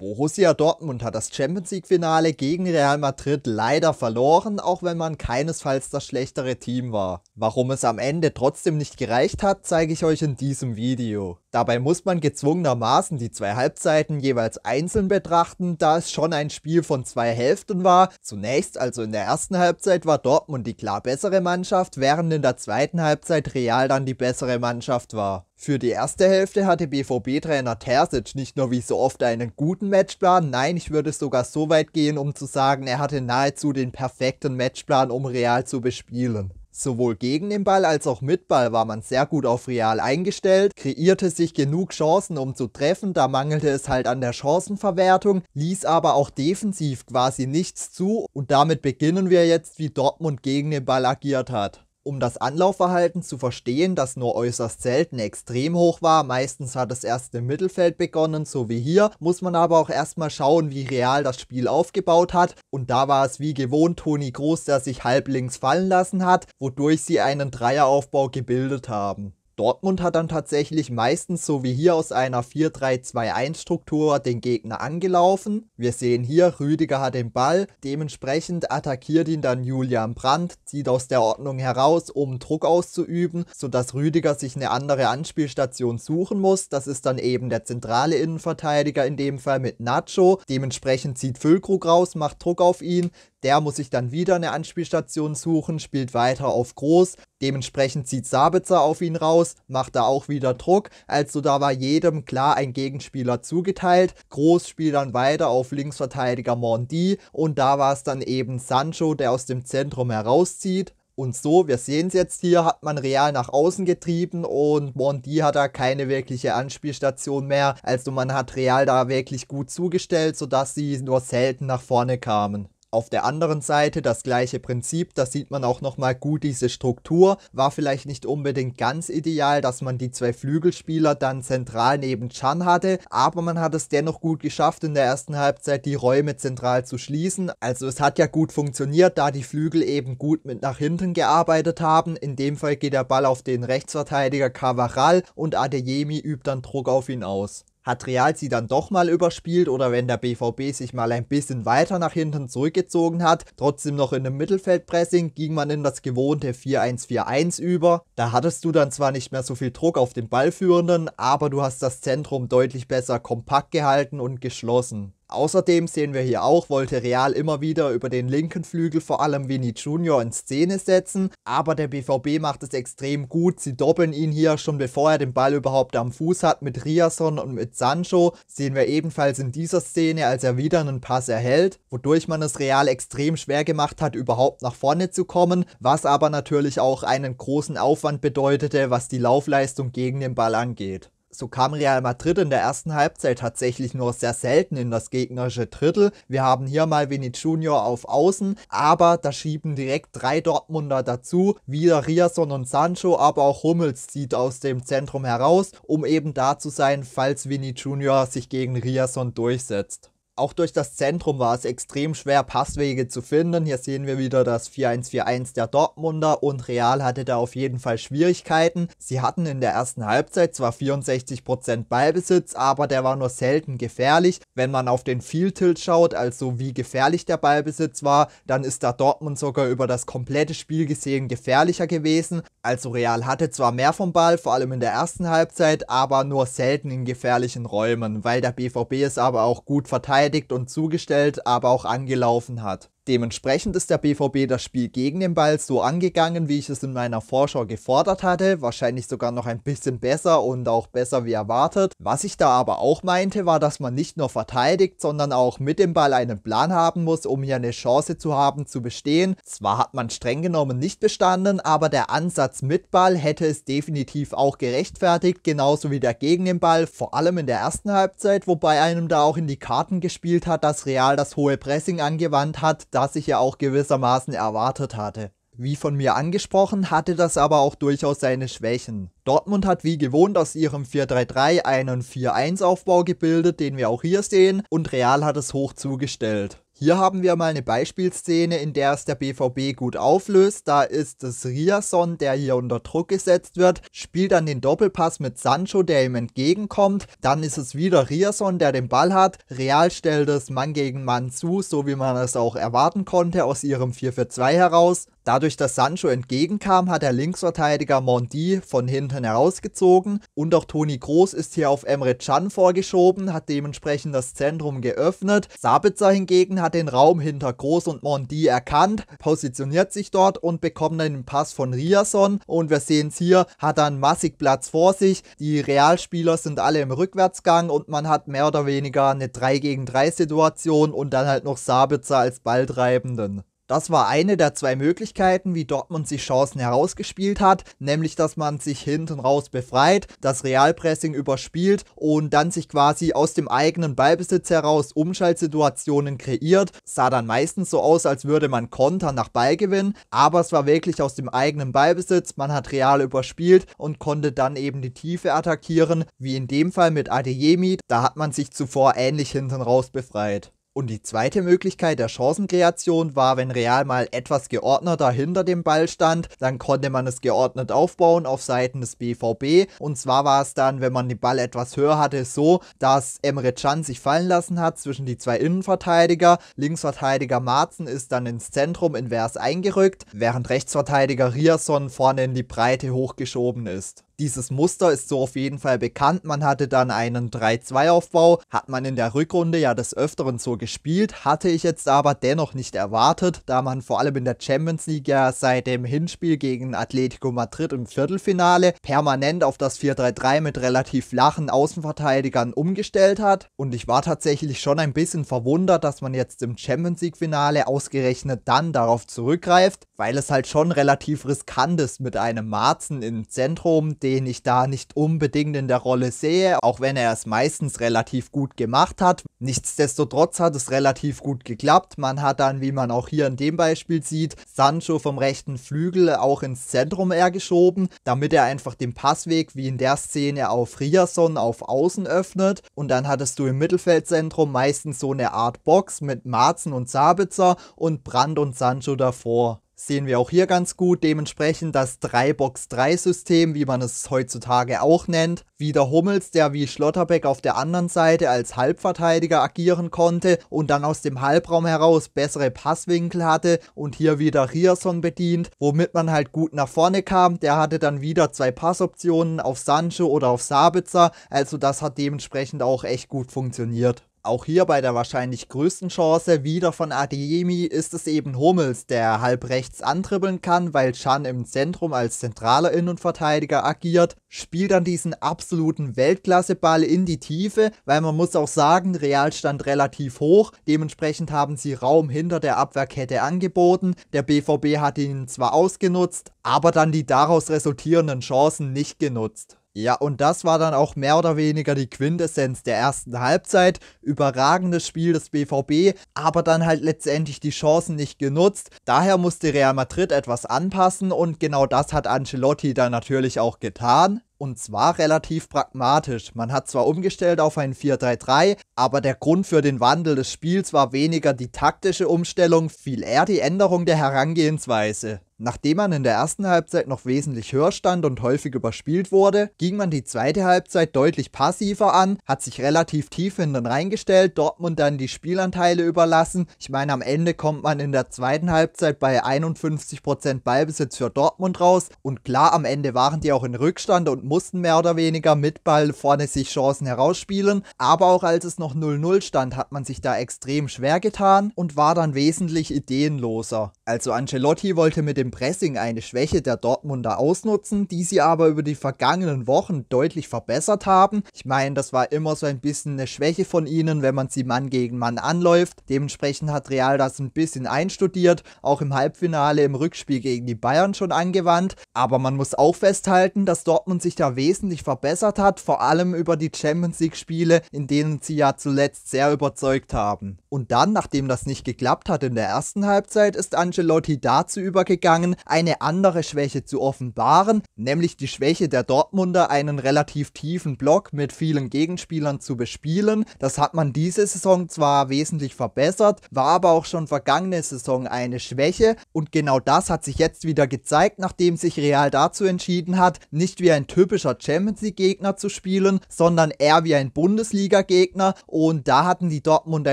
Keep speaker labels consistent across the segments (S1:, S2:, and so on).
S1: Borussia Dortmund hat das Champions League-Finale gegen Real Madrid leider verloren, auch wenn man keinesfalls das schlechtere Team war. Warum es am Ende trotzdem nicht gereicht hat, zeige ich euch in diesem Video. Dabei muss man gezwungenermaßen die zwei Halbzeiten jeweils einzeln betrachten, da es schon ein Spiel von zwei Hälften war. Zunächst, also in der ersten Halbzeit, war Dortmund die klar bessere Mannschaft, während in der zweiten Halbzeit Real dann die bessere Mannschaft war. Für die erste Hälfte hatte BVB-Trainer Terzic nicht nur wie so oft einen guten Matchplan, nein, ich würde sogar so weit gehen, um zu sagen, er hatte nahezu den perfekten Matchplan, um Real zu bespielen. Sowohl gegen den Ball als auch mit Ball war man sehr gut auf Real eingestellt, kreierte sich genug Chancen, um zu treffen, da mangelte es halt an der Chancenverwertung, ließ aber auch defensiv quasi nichts zu und damit beginnen wir jetzt, wie Dortmund gegen den Ball agiert hat. Um das Anlaufverhalten zu verstehen, das nur äußerst selten extrem hoch war, meistens hat es erst im Mittelfeld begonnen, so wie hier, muss man aber auch erstmal schauen, wie real das Spiel aufgebaut hat und da war es wie gewohnt Toni Groß, der sich halblinks fallen lassen hat, wodurch sie einen Dreieraufbau gebildet haben. Dortmund hat dann tatsächlich meistens so wie hier aus einer 4-3-2-1-Struktur den Gegner angelaufen. Wir sehen hier, Rüdiger hat den Ball, dementsprechend attackiert ihn dann Julian Brandt, zieht aus der Ordnung heraus, um Druck auszuüben, sodass Rüdiger sich eine andere Anspielstation suchen muss. Das ist dann eben der zentrale Innenverteidiger in dem Fall mit Nacho. Dementsprechend zieht Füllkrug raus, macht Druck auf ihn, der muss sich dann wieder eine Anspielstation suchen, spielt weiter auf groß. Dementsprechend zieht Sabitzer auf ihn raus, macht da auch wieder Druck. Also da war jedem klar ein Gegenspieler zugeteilt. Groß spielt dann weiter auf Linksverteidiger Mondi und da war es dann eben Sancho, der aus dem Zentrum herauszieht. Und so, wir sehen es jetzt hier, hat man Real nach außen getrieben und Mondi hat da keine wirkliche Anspielstation mehr. Also man hat Real da wirklich gut zugestellt, sodass sie nur selten nach vorne kamen. Auf der anderen Seite das gleiche Prinzip, da sieht man auch nochmal gut diese Struktur. War vielleicht nicht unbedingt ganz ideal, dass man die zwei Flügelspieler dann zentral neben Chan hatte, aber man hat es dennoch gut geschafft, in der ersten Halbzeit die Räume zentral zu schließen. Also es hat ja gut funktioniert, da die Flügel eben gut mit nach hinten gearbeitet haben. In dem Fall geht der Ball auf den Rechtsverteidiger Kavaral und Adeyemi übt dann Druck auf ihn aus hat Real sie dann doch mal überspielt oder wenn der BVB sich mal ein bisschen weiter nach hinten zurückgezogen hat, trotzdem noch in einem Mittelfeldpressing ging man in das gewohnte 4-1-4-1 über. Da hattest du dann zwar nicht mehr so viel Druck auf den Ballführenden, aber du hast das Zentrum deutlich besser kompakt gehalten und geschlossen. Außerdem sehen wir hier auch, wollte Real immer wieder über den linken Flügel vor allem Vini Junior in Szene setzen, aber der BVB macht es extrem gut. Sie doppeln ihn hier schon bevor er den Ball überhaupt am Fuß hat mit Riason und mit Sancho. Sehen wir ebenfalls in dieser Szene, als er wieder einen Pass erhält, wodurch man es Real extrem schwer gemacht hat, überhaupt nach vorne zu kommen, was aber natürlich auch einen großen Aufwand bedeutete, was die Laufleistung gegen den Ball angeht. So kam Real Madrid in der ersten Halbzeit tatsächlich nur sehr selten in das gegnerische Drittel. Wir haben hier mal Vinicius Junior auf Außen, aber da schieben direkt drei Dortmunder dazu. Wieder Riason und Sancho, aber auch Hummels zieht aus dem Zentrum heraus, um eben da zu sein, falls Vinicius Junior sich gegen Riason durchsetzt auch durch das Zentrum war es extrem schwer, Passwege zu finden. Hier sehen wir wieder das 4-1-4-1 der Dortmunder und Real hatte da auf jeden Fall Schwierigkeiten. Sie hatten in der ersten Halbzeit zwar 64% Ballbesitz, aber der war nur selten gefährlich. Wenn man auf den Field Tilt schaut, also wie gefährlich der Ballbesitz war, dann ist da Dortmund sogar über das komplette Spiel gesehen gefährlicher gewesen. Also Real hatte zwar mehr vom Ball, vor allem in der ersten Halbzeit, aber nur selten in gefährlichen Räumen, weil der BVB es aber auch gut verteilt beschädigt und zugestellt, aber auch angelaufen hat. Dementsprechend ist der BVB das Spiel gegen den Ball so angegangen, wie ich es in meiner Vorschau gefordert hatte, wahrscheinlich sogar noch ein bisschen besser und auch besser wie erwartet. Was ich da aber auch meinte, war, dass man nicht nur verteidigt, sondern auch mit dem Ball einen Plan haben muss, um hier eine Chance zu haben, zu bestehen. Zwar hat man streng genommen nicht bestanden, aber der Ansatz mit Ball hätte es definitiv auch gerechtfertigt, genauso wie der gegen den Ball, vor allem in der ersten Halbzeit, wobei einem da auch in die Karten gespielt hat, dass Real das hohe Pressing angewandt hat, das ich ja auch gewissermaßen erwartet hatte. Wie von mir angesprochen, hatte das aber auch durchaus seine Schwächen. Dortmund hat wie gewohnt aus ihrem 4-3-3 einen 4-1-Aufbau gebildet, den wir auch hier sehen, und Real hat es hoch zugestellt. Hier haben wir mal eine Beispielszene, in der es der BVB gut auflöst. Da ist es Riasson, der hier unter Druck gesetzt wird, spielt dann den Doppelpass mit Sancho, der ihm entgegenkommt. Dann ist es wieder Riasson, der den Ball hat. Real stellt es Mann gegen Mann zu, so wie man es auch erwarten konnte aus ihrem 4-4-2 heraus. Dadurch, dass Sancho entgegenkam, hat der Linksverteidiger Mondi von hinten herausgezogen und auch Toni Groß ist hier auf Emre Can vorgeschoben, hat dementsprechend das Zentrum geöffnet. Sabitzer hingegen hat den Raum hinter Groß und Mondi erkannt, positioniert sich dort und bekommt einen Pass von Riason und wir sehen es hier, hat dann massig Platz vor sich. Die Realspieler sind alle im Rückwärtsgang und man hat mehr oder weniger eine 3 gegen 3 Situation und dann halt noch Sabitzer als Balltreibenden. Das war eine der zwei Möglichkeiten, wie Dortmund sich Chancen herausgespielt hat, nämlich dass man sich hinten raus befreit, das Realpressing überspielt und dann sich quasi aus dem eigenen Ballbesitz heraus Umschaltsituationen kreiert. Sah dann meistens so aus, als würde man Konter nach Ballgewinn, aber es war wirklich aus dem eigenen Ballbesitz, man hat Real überspielt und konnte dann eben die Tiefe attackieren, wie in dem Fall mit Adeyemi, da hat man sich zuvor ähnlich hinten raus befreit. Und die zweite Möglichkeit der Chancenkreation war, wenn Real mal etwas geordneter hinter dem Ball stand, dann konnte man es geordnet aufbauen auf Seiten des BVB. Und zwar war es dann, wenn man den Ball etwas höher hatte, so, dass Emre Can sich fallen lassen hat zwischen die zwei Innenverteidiger. Linksverteidiger Marzen ist dann ins Zentrum invers eingerückt, während Rechtsverteidiger Rierson vorne in die Breite hochgeschoben ist. Dieses Muster ist so auf jeden Fall bekannt. Man hatte dann einen 3-2-Aufbau, hat man in der Rückrunde ja des Öfteren so gespielt, hatte ich jetzt aber dennoch nicht erwartet, da man vor allem in der Champions League ja seit dem Hinspiel gegen Atletico Madrid im Viertelfinale permanent auf das 4-3-3 mit relativ flachen Außenverteidigern umgestellt hat. Und ich war tatsächlich schon ein bisschen verwundert, dass man jetzt im Champions League-Finale ausgerechnet dann darauf zurückgreift, weil es halt schon relativ riskant ist mit einem Marzen im Zentrum, den ich da nicht unbedingt in der Rolle sehe, auch wenn er es meistens relativ gut gemacht hat. Nichtsdestotrotz hat es relativ gut geklappt. Man hat dann, wie man auch hier in dem Beispiel sieht, Sancho vom rechten Flügel auch ins Zentrum eher geschoben, damit er einfach den Passweg wie in der Szene auf Riasson auf Außen öffnet. Und dann hattest du im Mittelfeldzentrum meistens so eine Art Box mit Marzen und Sabitzer und Brand und Sancho davor sehen wir auch hier ganz gut. Dementsprechend das 3-Box-3-System, wie man es heutzutage auch nennt. Wieder Hummels, der wie Schlotterbeck auf der anderen Seite als Halbverteidiger agieren konnte und dann aus dem Halbraum heraus bessere Passwinkel hatte und hier wieder Rierson bedient, womit man halt gut nach vorne kam. Der hatte dann wieder zwei Passoptionen auf Sancho oder auf Sabitzer, also das hat dementsprechend auch echt gut funktioniert auch hier bei der wahrscheinlich größten Chance wieder von Adeyemi ist es eben Hummels, der halb rechts antribbeln kann, weil Chan im Zentrum als zentraler Innenverteidiger agiert, spielt dann diesen absoluten Weltklasseball in die Tiefe, weil man muss auch sagen, Real stand relativ hoch, dementsprechend haben sie Raum hinter der Abwehrkette angeboten, der BVB hat ihn zwar ausgenutzt, aber dann die daraus resultierenden Chancen nicht genutzt. Ja, und das war dann auch mehr oder weniger die Quintessenz der ersten Halbzeit. Überragendes Spiel des BVB, aber dann halt letztendlich die Chancen nicht genutzt. Daher musste Real Madrid etwas anpassen und genau das hat Ancelotti dann natürlich auch getan. Und zwar relativ pragmatisch. Man hat zwar umgestellt auf ein 4-3-3, aber der Grund für den Wandel des Spiels war weniger die taktische Umstellung, viel eher die Änderung der Herangehensweise. Nachdem man in der ersten Halbzeit noch wesentlich höher stand und häufig überspielt wurde, ging man die zweite Halbzeit deutlich passiver an, hat sich relativ tief hinten reingestellt, Dortmund dann die Spielanteile überlassen. Ich meine, am Ende kommt man in der zweiten Halbzeit bei 51% Ballbesitz für Dortmund raus und klar, am Ende waren die auch in Rückstand und mussten mehr oder weniger mit Ball vorne sich Chancen herausspielen, aber auch als es noch 0-0 stand, hat man sich da extrem schwer getan und war dann wesentlich ideenloser. Also Ancelotti wollte mit dem im Pressing eine Schwäche der Dortmunder ausnutzen, die sie aber über die vergangenen Wochen deutlich verbessert haben. Ich meine, das war immer so ein bisschen eine Schwäche von ihnen, wenn man sie Mann gegen Mann anläuft. Dementsprechend hat Real das ein bisschen einstudiert, auch im Halbfinale im Rückspiel gegen die Bayern schon angewandt. Aber man muss auch festhalten, dass Dortmund sich da wesentlich verbessert hat, vor allem über die Champions League-Spiele, in denen sie ja zuletzt sehr überzeugt haben. Und dann, nachdem das nicht geklappt hat in der ersten Halbzeit, ist Angelotti dazu übergegangen, gegangen, eine andere Schwäche zu offenbaren, nämlich die Schwäche der Dortmunder, einen relativ tiefen Block mit vielen Gegenspielern zu bespielen. Das hat man diese Saison zwar wesentlich verbessert, war aber auch schon vergangene Saison eine Schwäche und genau das hat sich jetzt wieder gezeigt, nachdem sich Real dazu entschieden hat, nicht wie ein typischer Champions League Gegner zu spielen, sondern eher wie ein Bundesliga Gegner und da hatten die Dortmunder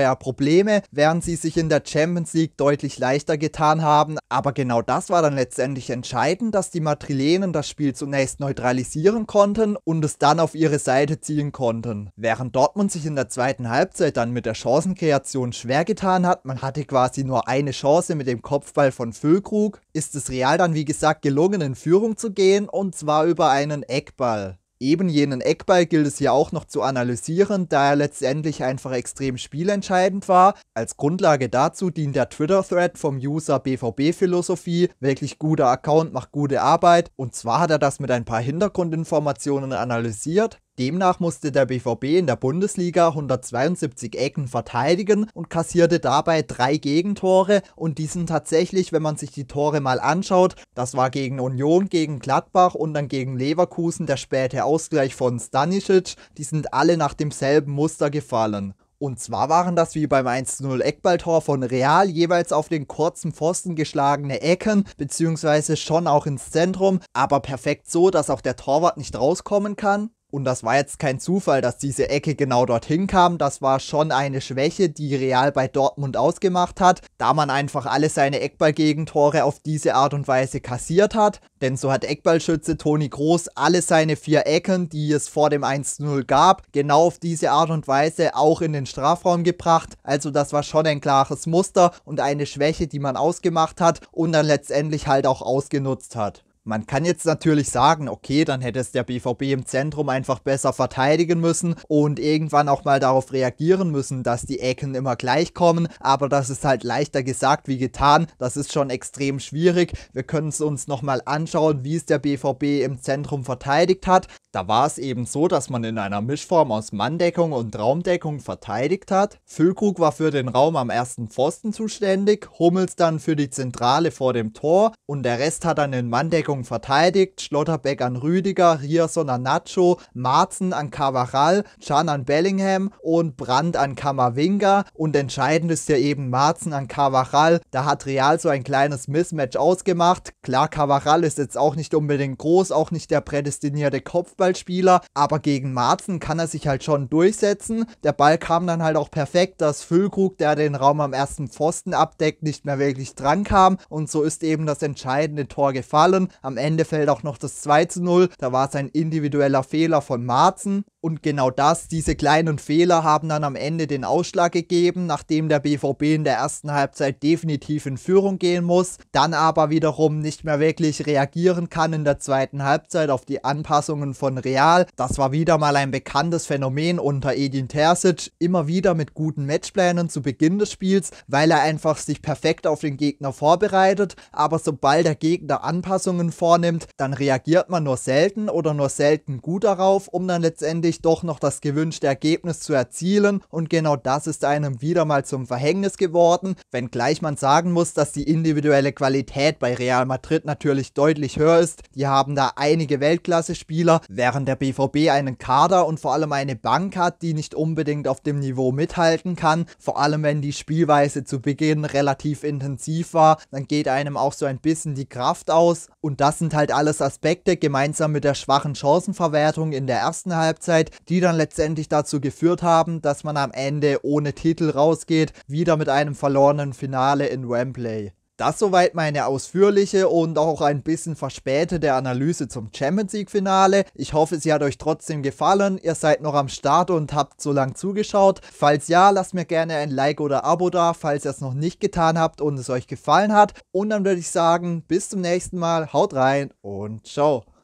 S1: ja Probleme, während sie sich in der Champions League deutlich leichter getan haben, aber genau das war war dann letztendlich entscheidend, dass die Matrilenen das Spiel zunächst neutralisieren konnten und es dann auf ihre Seite ziehen konnten. Während Dortmund sich in der zweiten Halbzeit dann mit der Chancenkreation schwer getan hat, man hatte quasi nur eine Chance mit dem Kopfball von Füllkrug, ist es Real dann wie gesagt gelungen in Führung zu gehen und zwar über einen Eckball. Eben jenen Eckball gilt es hier auch noch zu analysieren, da er letztendlich einfach extrem spielentscheidend war. Als Grundlage dazu dient der Twitter-Thread vom User BVB-Philosophie. Wirklich guter Account macht gute Arbeit. Und zwar hat er das mit ein paar Hintergrundinformationen analysiert. Demnach musste der BVB in der Bundesliga 172 Ecken verteidigen und kassierte dabei drei Gegentore und die sind tatsächlich, wenn man sich die Tore mal anschaut, das war gegen Union, gegen Gladbach und dann gegen Leverkusen der späte Ausgleich von Stanisic, die sind alle nach demselben Muster gefallen. Und zwar waren das wie beim 1-0 Eckballtor von Real jeweils auf den kurzen Pfosten geschlagene Ecken, beziehungsweise schon auch ins Zentrum, aber perfekt so, dass auch der Torwart nicht rauskommen kann. Und das war jetzt kein Zufall, dass diese Ecke genau dorthin kam. Das war schon eine Schwäche, die Real bei Dortmund ausgemacht hat, da man einfach alle seine Eckballgegentore auf diese Art und Weise kassiert hat. Denn so hat Eckballschütze Toni Groß alle seine vier Ecken, die es vor dem 1-0 gab, genau auf diese Art und Weise auch in den Strafraum gebracht. Also das war schon ein klares Muster und eine Schwäche, die man ausgemacht hat und dann letztendlich halt auch ausgenutzt hat. Man kann jetzt natürlich sagen, okay, dann hätte es der BVB im Zentrum einfach besser verteidigen müssen und irgendwann auch mal darauf reagieren müssen, dass die Ecken immer gleich kommen, aber das ist halt leichter gesagt wie getan, das ist schon extrem schwierig. Wir können es uns nochmal anschauen, wie es der BVB im Zentrum verteidigt hat. Da war es eben so, dass man in einer Mischform aus Manndeckung und Raumdeckung verteidigt hat. Füllkrug war für den Raum am ersten Pfosten zuständig, Hummels dann für die Zentrale vor dem Tor und der Rest hat dann in Manndeckung verteidigt. Schlotterbeck an Rüdiger, Rierson an Nacho, Marzen an Cavaral, Chan an Bellingham und Brandt an Kamavinga. Und entscheidend ist ja eben Marzen an Cavaral. Da hat Real so ein kleines Mismatch ausgemacht. Klar, Cavaral ist jetzt auch nicht unbedingt groß, auch nicht der prädestinierte Kopfball. Kopfballspieler, aber gegen Marzen kann er sich halt schon durchsetzen. Der Ball kam dann halt auch perfekt, dass Füllkrug, der den Raum am ersten Pfosten abdeckt, nicht mehr wirklich dran kam und so ist eben das entscheidende Tor gefallen. Am Ende fällt auch noch das 2 zu 0, da war es ein individueller Fehler von Marzen und genau das, diese kleinen Fehler haben dann am Ende den Ausschlag gegeben, nachdem der BVB in der ersten Halbzeit definitiv in Führung gehen muss, dann aber wiederum nicht mehr wirklich reagieren kann in der zweiten Halbzeit auf die Anpassungen von von Real. Das war wieder mal ein bekanntes Phänomen unter Edin Terzic. Immer wieder mit guten Matchplänen zu Beginn des Spiels, weil er einfach sich perfekt auf den Gegner vorbereitet. Aber sobald der Gegner Anpassungen vornimmt, dann reagiert man nur selten oder nur selten gut darauf, um dann letztendlich doch noch das gewünschte Ergebnis zu erzielen. Und genau das ist einem wieder mal zum Verhängnis geworden, wenngleich man sagen muss, dass die individuelle Qualität bei Real Madrid natürlich deutlich höher ist. Die haben da einige Weltklasse-Spieler, Während der BVB einen Kader und vor allem eine Bank hat, die nicht unbedingt auf dem Niveau mithalten kann, vor allem wenn die Spielweise zu Beginn relativ intensiv war, dann geht einem auch so ein bisschen die Kraft aus. Und das sind halt alles Aspekte, gemeinsam mit der schwachen Chancenverwertung in der ersten Halbzeit, die dann letztendlich dazu geführt haben, dass man am Ende ohne Titel rausgeht, wieder mit einem verlorenen Finale in Wembley. Das soweit meine ausführliche und auch ein bisschen verspätete Analyse zum Champions League Finale. Ich hoffe, sie hat euch trotzdem gefallen. Ihr seid noch am Start und habt so lange zugeschaut. Falls ja, lasst mir gerne ein Like oder Abo da, falls ihr es noch nicht getan habt und es euch gefallen hat. Und dann würde ich sagen, bis zum nächsten Mal. Haut rein und ciao.